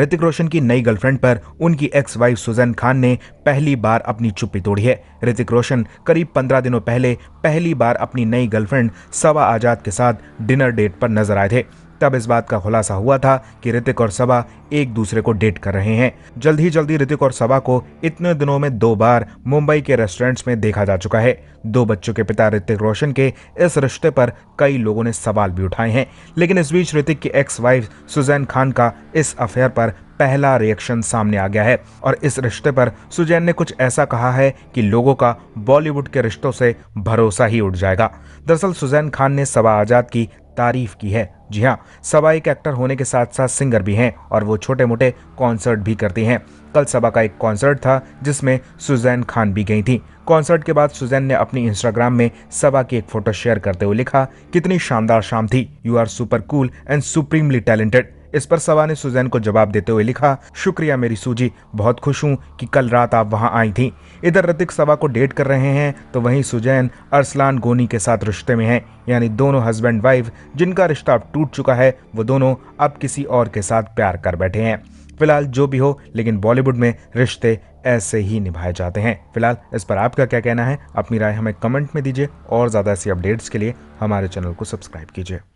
ऋतिक रोशन की नई गर्लफ्रेंड पर उनकी एक्स वाइफ सुजन खान ने पहली बार अपनी चुप्पी तोड़ी है ऋतिक रोशन करीब पंद्रह दिनों पहले पहली बार अपनी नई गर्लफ्रेंड सवा आजाद के साथ डिनर डेट पर नजर आए थे तब इस बात का खुलासा हुआ था कि ऋतिक और सबा एक दूसरे को डेट कर रहे हैं जल्द ही जल्दी ऋतिक और सबा को इतने दिनों में दो बार मुंबई के रेस्टोरेंट्स में देखा जा चुका है दो बच्चों के पिता ऋतिक रोशन के इस रिश्ते पर कई लोगों ने सवाल भी उठाए हैं लेकिन इस बीच ऋतिक की एक्स वाइफ सुजैन खान का इस अफेयर पर पहला रिएक्शन सामने आ गया है और इस रिश्ते पर सुजैन ने कुछ ऐसा कहा है कि लोगों का बॉलीवुड के रिश्तों से भरोसा ही उठ जाएगा दरअसल सुजैन खान ने सबा आजाद की तारीफ की है जी हाँ सबा एक एक्टर होने के साथ साथ सिंगर भी हैं और वो छोटे मोटे कॉन्सर्ट भी करती हैं कल सबा का एक कॉन्सर्ट था जिसमें सुजैन खान भी गई थी कॉन्सर्ट के बाद सुजैन ने अपनी इंस्टाग्राम में सबा की एक फोटो शेयर करते हुए लिखा कितनी शानदार शाम थी you are super cool and supremely talented इस पर सवा ने सुजैन को जवाब देते हुए लिखा शुक्रिया मेरी सूजी बहुत खुश हूँ कि कल रात आप वहाँ आई थी इधर रतिक सवा को डेट कर रहे हैं तो वहीं सुजैन अरसलान गोनी के साथ रिश्ते में हैं यानी दोनों हस्बैंड वाइफ जिनका रिश्ता अब टूट चुका है वो दोनों अब किसी और के साथ प्यार कर बैठे हैं फिलहाल जो भी हो लेकिन बॉलीवुड में रिश्ते ऐसे ही निभाए जाते हैं फिलहाल इस पर आपका क्या कहना है अपनी राय हमें कमेंट में दीजिए और ज़्यादा ऐसी अपडेट्स के लिए हमारे चैनल को सब्सक्राइब कीजिए